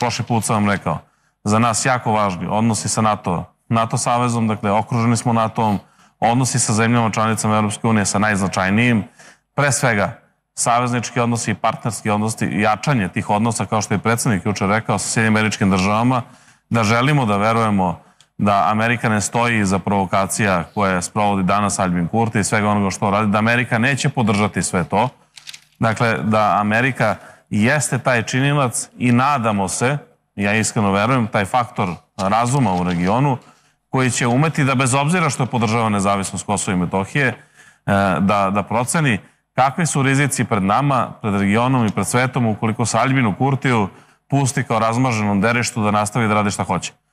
prošli put sam vam rekao, za nas jako važni odnosi sa NATO, NATO savezom, dakle okruženi smo NATO-om, odnosi sa zemljama članicama Europske unije sa najznačajnijim, pre svega saveznički odnosi i partnerski odnosi, jačanje tih odnosa, kao što je predsednik juče rekao, sa Sjedinim američkim državama, da želimo da verujemo da Amerika ne stoji za provokacija koje sprovodi danas Albin Kurti i svega onoga što radi, da Amerika neće podržati sve to. Dakle, da Amerika i jeste taj činilac i nadamo se, ja iskreno verujem, taj faktor razuma u regionu koji će umeti da bez obzira što podržava nezavisnost Kosova i Metohije, e, da, da proceni kakvi su rizici pred nama, pred regionom i pred svetom ukoliko Saljbinu Kurtiju pusti kao razmaženom derištu da nastavi da radi šta hoće.